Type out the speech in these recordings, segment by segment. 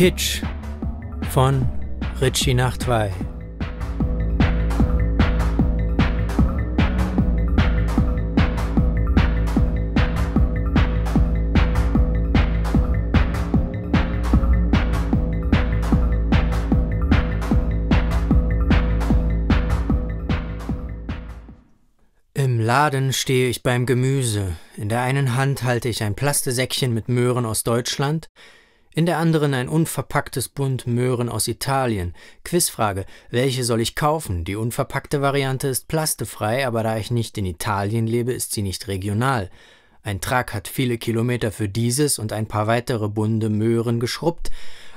Kitsch von Richie Nachtwey. Im Laden stehe ich beim Gemüse. In der einen Hand halte ich ein Plastesäckchen mit Möhren aus Deutschland, in der anderen ein unverpacktes Bund Möhren aus Italien. Quizfrage, welche soll ich kaufen? Die unverpackte Variante ist plastefrei, aber da ich nicht in Italien lebe, ist sie nicht regional. Ein Trag hat viele Kilometer für dieses und ein paar weitere Bunde Möhren geschrubbt,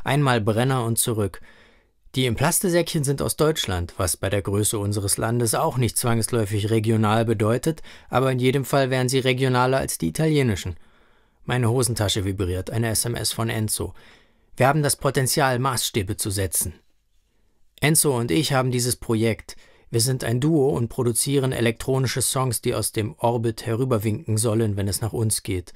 einmal Brenner und zurück. Die im Plastesäckchen sind aus Deutschland, was bei der Größe unseres Landes auch nicht zwangsläufig regional bedeutet, aber in jedem Fall wären sie regionaler als die italienischen. Meine Hosentasche vibriert, eine SMS von Enzo. Wir haben das Potenzial, Maßstäbe zu setzen. Enzo und ich haben dieses Projekt. Wir sind ein Duo und produzieren elektronische Songs, die aus dem Orbit herüberwinken sollen, wenn es nach uns geht.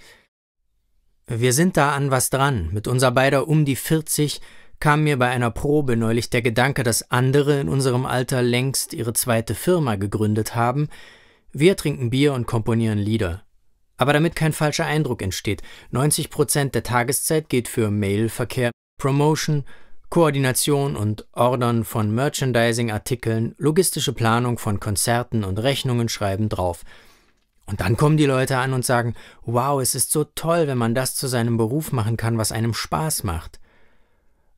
Wir sind da an was dran. Mit unser beider um die 40 kam mir bei einer Probe neulich der Gedanke, dass andere in unserem Alter längst ihre zweite Firma gegründet haben. Wir trinken Bier und komponieren Lieder. Aber damit kein falscher Eindruck entsteht, 90% der Tageszeit geht für Mailverkehr, Promotion, Koordination und Ordern von Merchandising-Artikeln, logistische Planung von Konzerten und Rechnungen schreiben drauf. Und dann kommen die Leute an und sagen, wow, es ist so toll, wenn man das zu seinem Beruf machen kann, was einem Spaß macht.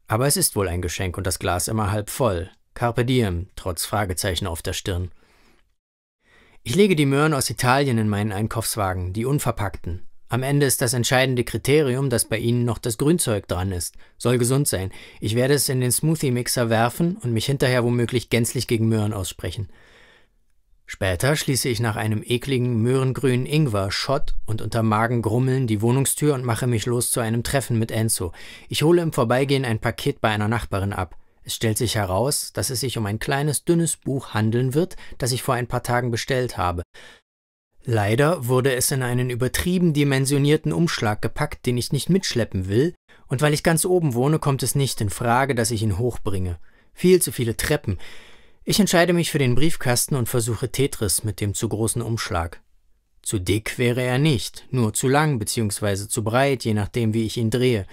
Aber es ist wohl ein Geschenk und das Glas immer halb voll. Carpe diem, trotz Fragezeichen auf der Stirn. Ich lege die Möhren aus Italien in meinen Einkaufswagen, die unverpackten. Am Ende ist das entscheidende Kriterium, dass bei ihnen noch das Grünzeug dran ist. Soll gesund sein. Ich werde es in den Smoothie-Mixer werfen und mich hinterher womöglich gänzlich gegen Möhren aussprechen. Später schließe ich nach einem ekligen möhrengrünen Ingwer, Schott und unter Magen grummeln die Wohnungstür und mache mich los zu einem Treffen mit Enzo. Ich hole im Vorbeigehen ein Paket bei einer Nachbarin ab. Es stellt sich heraus, dass es sich um ein kleines, dünnes Buch handeln wird, das ich vor ein paar Tagen bestellt habe. Leider wurde es in einen übertrieben dimensionierten Umschlag gepackt, den ich nicht mitschleppen will, und weil ich ganz oben wohne, kommt es nicht in Frage, dass ich ihn hochbringe. Viel zu viele Treppen. Ich entscheide mich für den Briefkasten und versuche Tetris mit dem zu großen Umschlag. Zu dick wäre er nicht, nur zu lang bzw. zu breit, je nachdem, wie ich ihn drehe.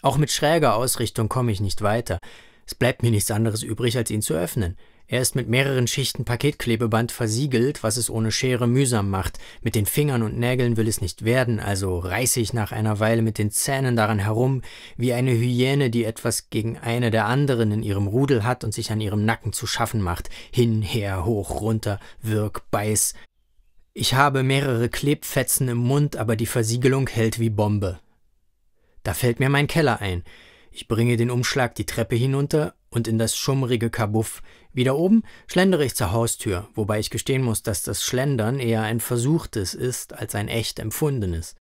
Auch mit schräger Ausrichtung komme ich nicht weiter. Es bleibt mir nichts anderes übrig, als ihn zu öffnen. Er ist mit mehreren Schichten Paketklebeband versiegelt, was es ohne Schere mühsam macht. Mit den Fingern und Nägeln will es nicht werden, also reiße ich nach einer Weile mit den Zähnen daran herum, wie eine Hyäne, die etwas gegen eine der anderen in ihrem Rudel hat und sich an ihrem Nacken zu schaffen macht. Hin, her, hoch, runter, wirk, beiß. Ich habe mehrere Klebfetzen im Mund, aber die Versiegelung hält wie Bombe. Da fällt mir mein Keller ein. Ich bringe den Umschlag die Treppe hinunter und in das schummrige Kabuff. Wieder oben schlendere ich zur Haustür, wobei ich gestehen muss, dass das Schlendern eher ein versuchtes ist als ein echt empfundenes.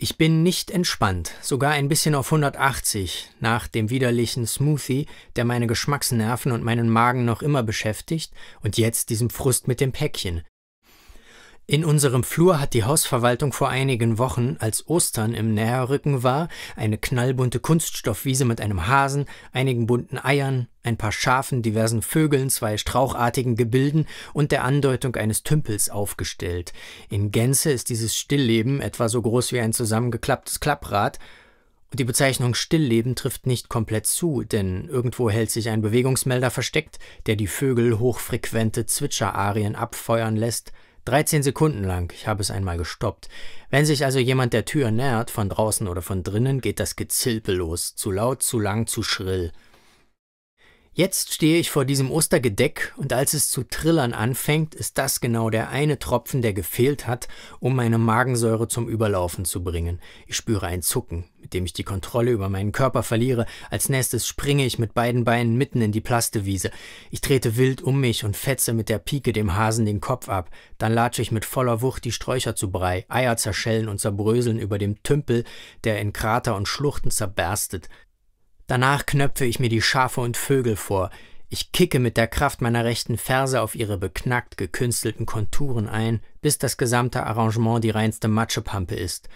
Ich bin nicht entspannt, sogar ein bisschen auf 180 nach dem widerlichen Smoothie, der meine Geschmacksnerven und meinen Magen noch immer beschäftigt und jetzt diesem Frust mit dem Päckchen. In unserem Flur hat die Hausverwaltung vor einigen Wochen, als Ostern im Näherrücken war, eine knallbunte Kunststoffwiese mit einem Hasen, einigen bunten Eiern, ein paar Schafen, diversen Vögeln, zwei strauchartigen Gebilden und der Andeutung eines Tümpels aufgestellt. In Gänze ist dieses Stillleben etwa so groß wie ein zusammengeklapptes Klapprad, und die Bezeichnung Stillleben trifft nicht komplett zu, denn irgendwo hält sich ein Bewegungsmelder versteckt, der die Vögel hochfrequente Zwitscherarien abfeuern lässt – 13 Sekunden lang, ich habe es einmal gestoppt. Wenn sich also jemand der Tür nähert, von draußen oder von drinnen, geht das Gezilpe los. Zu laut, zu lang, zu schrill. Jetzt stehe ich vor diesem Ostergedeck und als es zu trillern anfängt, ist das genau der eine Tropfen, der gefehlt hat, um meine Magensäure zum Überlaufen zu bringen. Ich spüre ein Zucken, mit dem ich die Kontrolle über meinen Körper verliere. Als nächstes springe ich mit beiden Beinen mitten in die Plastewiese. Ich trete wild um mich und fetze mit der Pike dem Hasen den Kopf ab. Dann latsche ich mit voller Wucht die Sträucher zu Brei. Eier zerschellen und zerbröseln über dem Tümpel, der in Krater und Schluchten zerberstet. Danach knöpfe ich mir die Schafe und Vögel vor. Ich kicke mit der Kraft meiner rechten Ferse auf ihre beknackt gekünstelten Konturen ein, bis das gesamte Arrangement die reinste Matschepampe ist.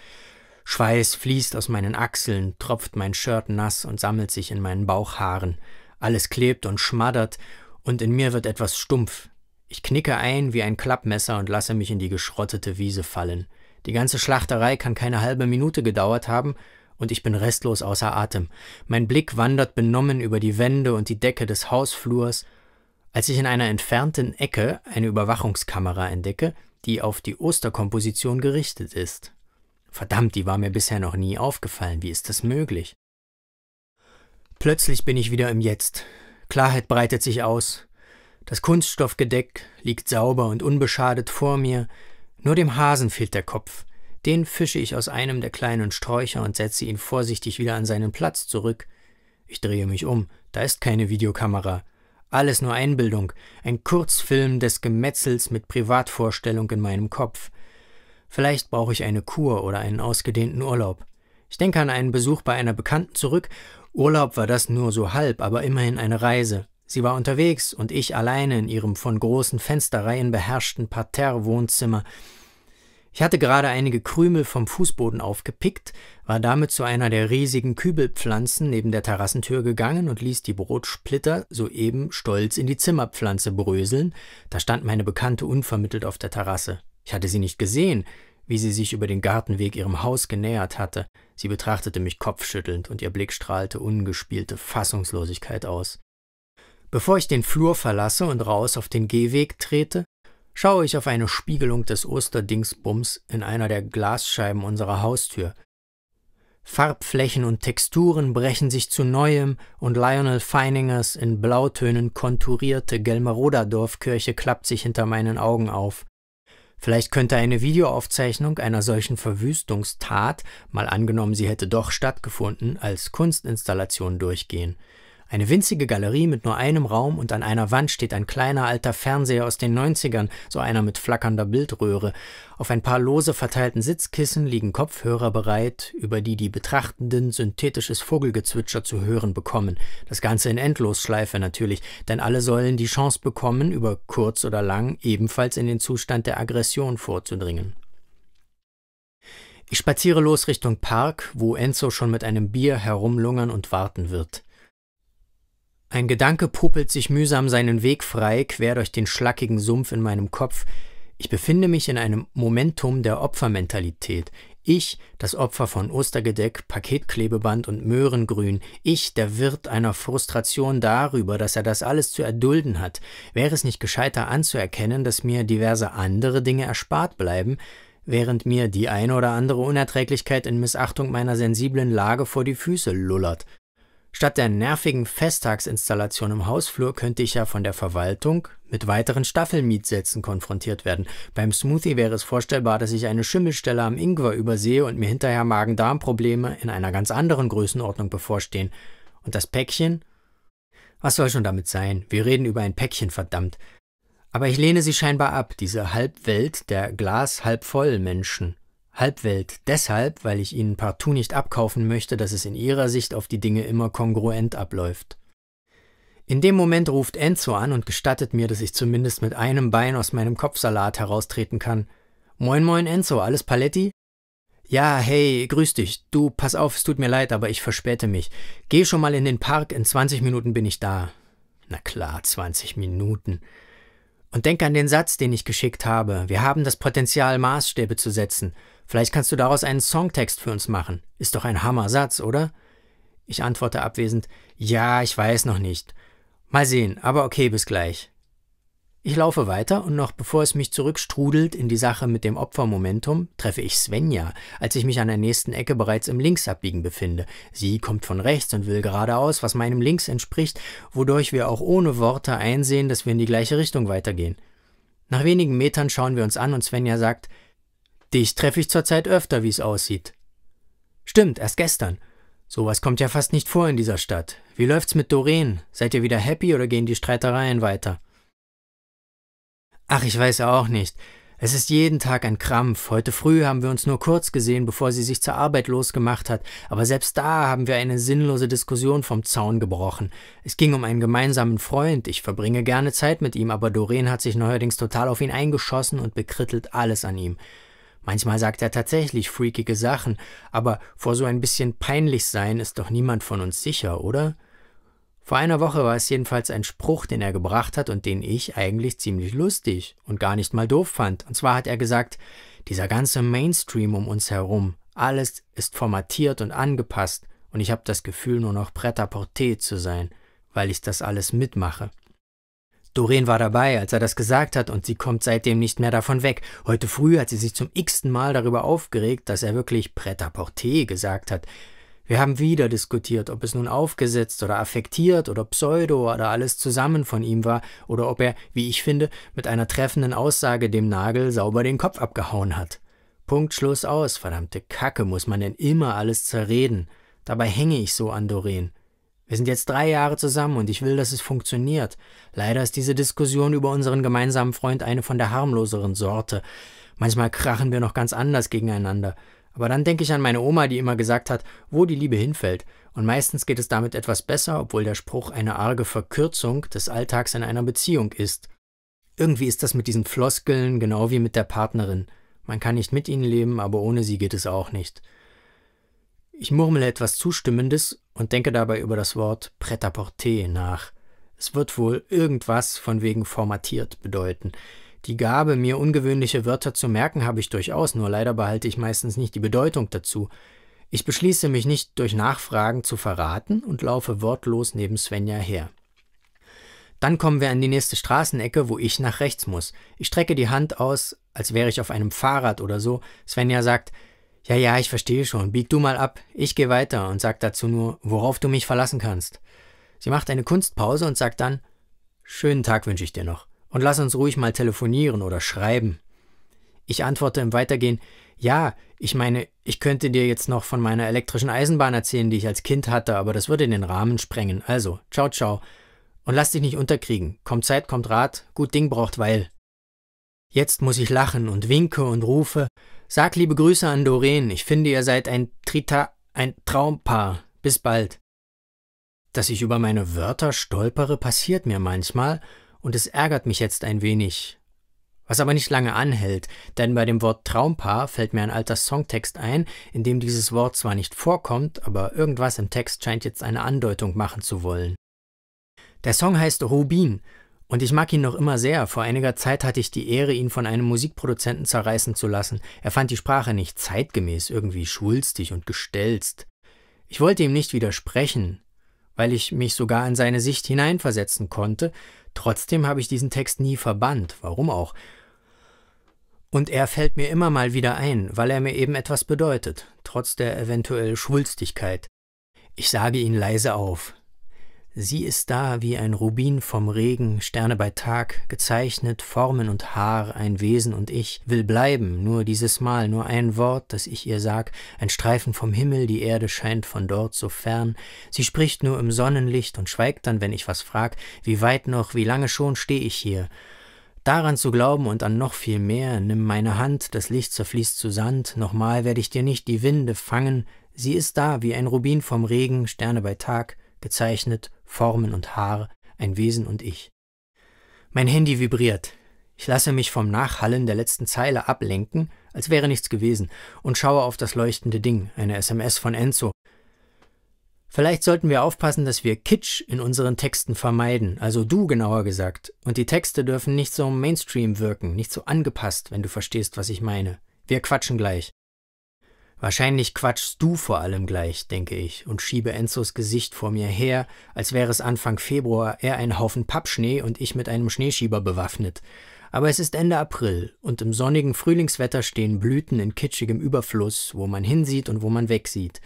Schweiß fließt aus meinen Achseln, tropft mein Shirt nass und sammelt sich in meinen Bauchhaaren. Alles klebt und schmaddert, und in mir wird etwas stumpf. Ich knicke ein wie ein Klappmesser und lasse mich in die geschrottete Wiese fallen. Die ganze Schlachterei kann keine halbe Minute gedauert haben, und ich bin restlos außer Atem. Mein Blick wandert benommen über die Wände und die Decke des Hausflurs, als ich in einer entfernten Ecke eine Überwachungskamera entdecke, die auf die Osterkomposition gerichtet ist. Verdammt, die war mir bisher noch nie aufgefallen. Wie ist das möglich? Plötzlich bin ich wieder im Jetzt. Klarheit breitet sich aus. Das Kunststoffgedeck liegt sauber und unbeschadet vor mir. Nur dem Hasen fehlt der Kopf. Den fische ich aus einem der kleinen Sträucher und setze ihn vorsichtig wieder an seinen Platz zurück. Ich drehe mich um, da ist keine Videokamera. Alles nur Einbildung, ein Kurzfilm des Gemetzels mit Privatvorstellung in meinem Kopf. Vielleicht brauche ich eine Kur oder einen ausgedehnten Urlaub. Ich denke an einen Besuch bei einer Bekannten zurück. Urlaub war das nur so halb, aber immerhin eine Reise. Sie war unterwegs und ich alleine in ihrem von großen Fensterreihen beherrschten Parterre-Wohnzimmer. Ich hatte gerade einige Krümel vom Fußboden aufgepickt, war damit zu einer der riesigen Kübelpflanzen neben der Terrassentür gegangen und ließ die Brotsplitter soeben stolz in die Zimmerpflanze bröseln. Da stand meine Bekannte unvermittelt auf der Terrasse. Ich hatte sie nicht gesehen, wie sie sich über den Gartenweg ihrem Haus genähert hatte. Sie betrachtete mich kopfschüttelnd und ihr Blick strahlte ungespielte Fassungslosigkeit aus. Bevor ich den Flur verlasse und raus auf den Gehweg trete, schaue ich auf eine Spiegelung des Osterdingsbums in einer der Glasscheiben unserer Haustür. Farbflächen und Texturen brechen sich zu neuem und Lionel Feiningers in Blautönen konturierte Gelmeroder-Dorfkirche klappt sich hinter meinen Augen auf. Vielleicht könnte eine Videoaufzeichnung einer solchen Verwüstungstat, mal angenommen sie hätte doch stattgefunden, als Kunstinstallation durchgehen – eine winzige Galerie mit nur einem Raum und an einer Wand steht ein kleiner alter Fernseher aus den 90ern, so einer mit flackernder Bildröhre. Auf ein paar lose verteilten Sitzkissen liegen Kopfhörer bereit, über die die Betrachtenden synthetisches Vogelgezwitscher zu hören bekommen. Das Ganze in Endlosschleife natürlich, denn alle sollen die Chance bekommen, über kurz oder lang ebenfalls in den Zustand der Aggression vorzudringen. Ich spaziere los Richtung Park, wo Enzo schon mit einem Bier herumlungern und warten wird. Ein Gedanke puppelt sich mühsam seinen Weg frei, quer durch den schlackigen Sumpf in meinem Kopf. Ich befinde mich in einem Momentum der Opfermentalität. Ich, das Opfer von Ostergedeck, Paketklebeband und Möhrengrün, ich, der Wirt einer Frustration darüber, dass er das alles zu erdulden hat, wäre es nicht gescheiter anzuerkennen, dass mir diverse andere Dinge erspart bleiben, während mir die eine oder andere Unerträglichkeit in Missachtung meiner sensiblen Lage vor die Füße lullert. Statt der nervigen Festtagsinstallation im Hausflur könnte ich ja von der Verwaltung mit weiteren Staffelmietsätzen konfrontiert werden. Beim Smoothie wäre es vorstellbar, dass ich eine Schimmelstelle am Ingwer übersehe und mir hinterher Magen-Darm-Probleme in einer ganz anderen Größenordnung bevorstehen. Und das Päckchen? Was soll schon damit sein? Wir reden über ein Päckchen, verdammt. Aber ich lehne sie scheinbar ab, diese Halbwelt der Glas halbvoll Menschen. Halbwelt deshalb, weil ich ihnen partout nicht abkaufen möchte, dass es in ihrer Sicht auf die Dinge immer kongruent abläuft. In dem Moment ruft Enzo an und gestattet mir, dass ich zumindest mit einem Bein aus meinem Kopfsalat heraustreten kann. Moin moin Enzo, alles Paletti? Ja, hey, grüß dich. Du, pass auf, es tut mir leid, aber ich verspäte mich. Geh schon mal in den Park, in 20 Minuten bin ich da. Na klar, 20 Minuten. Und denk an den Satz, den ich geschickt habe. Wir haben das Potenzial, Maßstäbe zu setzen. Vielleicht kannst du daraus einen Songtext für uns machen. Ist doch ein Hammersatz, oder? Ich antworte abwesend, ja, ich weiß noch nicht. Mal sehen, aber okay, bis gleich. Ich laufe weiter und noch bevor es mich zurückstrudelt in die Sache mit dem Opfermomentum, treffe ich Svenja, als ich mich an der nächsten Ecke bereits im Linksabbiegen befinde. Sie kommt von rechts und will geradeaus, was meinem Links entspricht, wodurch wir auch ohne Worte einsehen, dass wir in die gleiche Richtung weitergehen. Nach wenigen Metern schauen wir uns an und Svenja sagt, Dich treffe ich zurzeit öfter, wie es aussieht. Stimmt, erst gestern. Sowas kommt ja fast nicht vor in dieser Stadt. Wie läuft's mit Doreen? Seid ihr wieder happy oder gehen die Streitereien weiter? Ach, ich weiß ja auch nicht. Es ist jeden Tag ein Krampf. Heute früh haben wir uns nur kurz gesehen, bevor sie sich zur Arbeit losgemacht hat, aber selbst da haben wir eine sinnlose Diskussion vom Zaun gebrochen. Es ging um einen gemeinsamen Freund. Ich verbringe gerne Zeit mit ihm, aber Doreen hat sich neuerdings total auf ihn eingeschossen und bekrittelt alles an ihm. Manchmal sagt er tatsächlich freakige Sachen, aber vor so ein bisschen peinlich sein ist doch niemand von uns sicher, oder? Vor einer Woche war es jedenfalls ein Spruch, den er gebracht hat und den ich eigentlich ziemlich lustig und gar nicht mal doof fand. Und zwar hat er gesagt, dieser ganze Mainstream um uns herum, alles ist formatiert und angepasst und ich habe das Gefühl, nur noch Prêt-à-porter zu sein, weil ich das alles mitmache. Doreen war dabei, als er das gesagt hat, und sie kommt seitdem nicht mehr davon weg. Heute früh hat sie sich zum x-ten Mal darüber aufgeregt, dass er wirklich prêt à porter gesagt hat. Wir haben wieder diskutiert, ob es nun aufgesetzt oder affektiert oder pseudo oder alles zusammen von ihm war oder ob er, wie ich finde, mit einer treffenden Aussage dem Nagel sauber den Kopf abgehauen hat. Punkt, Schluss aus, verdammte Kacke, muss man denn immer alles zerreden. Dabei hänge ich so an Doreen. Wir sind jetzt drei Jahre zusammen und ich will, dass es funktioniert. Leider ist diese Diskussion über unseren gemeinsamen Freund eine von der harmloseren Sorte. Manchmal krachen wir noch ganz anders gegeneinander. Aber dann denke ich an meine Oma, die immer gesagt hat, wo die Liebe hinfällt. Und meistens geht es damit etwas besser, obwohl der Spruch eine arge Verkürzung des Alltags in einer Beziehung ist. Irgendwie ist das mit diesen Floskeln genau wie mit der Partnerin. Man kann nicht mit ihnen leben, aber ohne sie geht es auch nicht. Ich murmle etwas Zustimmendes und denke dabei über das Wort prêt à porter nach. Es wird wohl irgendwas von wegen formatiert bedeuten. Die Gabe, mir ungewöhnliche Wörter zu merken, habe ich durchaus, nur leider behalte ich meistens nicht die Bedeutung dazu. Ich beschließe mich nicht durch Nachfragen zu verraten und laufe wortlos neben Svenja her. Dann kommen wir an die nächste Straßenecke, wo ich nach rechts muss. Ich strecke die Hand aus, als wäre ich auf einem Fahrrad oder so. Svenja sagt, ja, ja, ich verstehe schon. Bieg du mal ab. Ich gehe weiter und sag dazu nur, worauf du mich verlassen kannst. Sie macht eine Kunstpause und sagt dann, Schönen Tag wünsche ich dir noch. Und lass uns ruhig mal telefonieren oder schreiben. Ich antworte im Weitergehen, ja, ich meine, ich könnte dir jetzt noch von meiner elektrischen Eisenbahn erzählen, die ich als Kind hatte, aber das würde den Rahmen sprengen. Also, ciao, ciao. Und lass dich nicht unterkriegen. Kommt Zeit, kommt Rat, gut Ding braucht Weil. Jetzt muss ich lachen und winke und rufe. Sag liebe Grüße an Doreen, ich finde, ihr seid ein Trita, ein Traumpaar. Bis bald. Dass ich über meine Wörter stolpere, passiert mir manchmal, und es ärgert mich jetzt ein wenig. Was aber nicht lange anhält, denn bei dem Wort Traumpaar fällt mir ein alter Songtext ein, in dem dieses Wort zwar nicht vorkommt, aber irgendwas im Text scheint jetzt eine Andeutung machen zu wollen. Der Song heißt Rubin und ich mag ihn noch immer sehr. Vor einiger Zeit hatte ich die Ehre, ihn von einem Musikproduzenten zerreißen zu lassen. Er fand die Sprache nicht zeitgemäß, irgendwie schwulstig und gestelzt. Ich wollte ihm nicht widersprechen, weil ich mich sogar in seine Sicht hineinversetzen konnte. Trotzdem habe ich diesen Text nie verbannt. Warum auch? Und er fällt mir immer mal wieder ein, weil er mir eben etwas bedeutet, trotz der eventuell Schwulstigkeit. Ich sage ihn leise auf. Sie ist da wie ein Rubin vom Regen, Sterne bei Tag, gezeichnet, Formen und Haar, ein Wesen und ich, will bleiben, nur dieses Mal, nur ein Wort, das ich ihr sag, ein Streifen vom Himmel, die Erde scheint von dort so fern, sie spricht nur im Sonnenlicht und schweigt dann, wenn ich was frag, wie weit noch, wie lange schon steh ich hier, Daran zu glauben und an noch viel mehr, nimm meine Hand, das Licht zerfließt zu Sand, nochmal werde ich dir nicht die Winde fangen, sie ist da wie ein Rubin vom Regen, Sterne bei Tag, gezeichnet, Formen und Haar, ein Wesen und ich. Mein Handy vibriert. Ich lasse mich vom Nachhallen der letzten Zeile ablenken, als wäre nichts gewesen, und schaue auf das leuchtende Ding, eine SMS von Enzo. Vielleicht sollten wir aufpassen, dass wir Kitsch in unseren Texten vermeiden, also du genauer gesagt, und die Texte dürfen nicht so Mainstream wirken, nicht so angepasst, wenn du verstehst, was ich meine. Wir quatschen gleich. Wahrscheinlich quatschst du vor allem gleich, denke ich, und schiebe Enzos Gesicht vor mir her, als wäre es Anfang Februar er ein Haufen Pappschnee und ich mit einem Schneeschieber bewaffnet. Aber es ist Ende April und im sonnigen Frühlingswetter stehen Blüten in kitschigem Überfluss, wo man hinsieht und wo man wegsieht.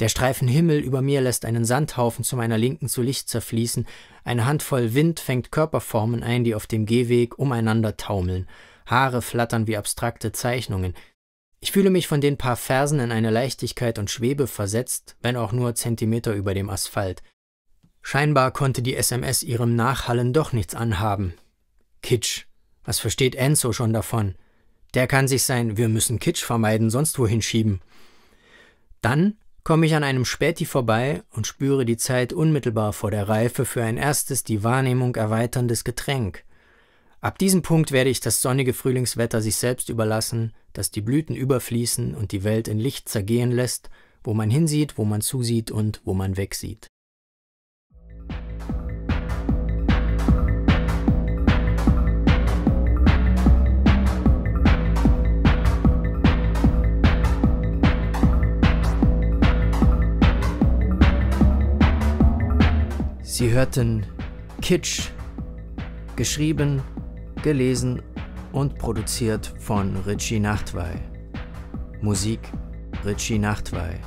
Der Streifen Himmel über mir lässt einen Sandhaufen zu meiner Linken zu Licht zerfließen, eine Handvoll Wind fängt Körperformen ein, die auf dem Gehweg umeinander taumeln. Haare flattern wie abstrakte Zeichnungen, ich fühle mich von den paar Versen in eine Leichtigkeit und Schwebe versetzt, wenn auch nur Zentimeter über dem Asphalt. Scheinbar konnte die SMS ihrem Nachhallen doch nichts anhaben. Kitsch. Was versteht Enzo schon davon? Der kann sich sein Wir müssen Kitsch vermeiden sonst wohin schieben. Dann komme ich an einem Späti vorbei und spüre die Zeit unmittelbar vor der Reife für ein erstes die Wahrnehmung erweiterndes Getränk. Ab diesem Punkt werde ich das sonnige Frühlingswetter sich selbst überlassen, das die Blüten überfließen und die Welt in Licht zergehen lässt, wo man hinsieht, wo man zusieht und wo man wegsieht. Sie hörten Kitsch, geschrieben gelesen und produziert von Richie Nachtwey. Musik Richie Nachtwey.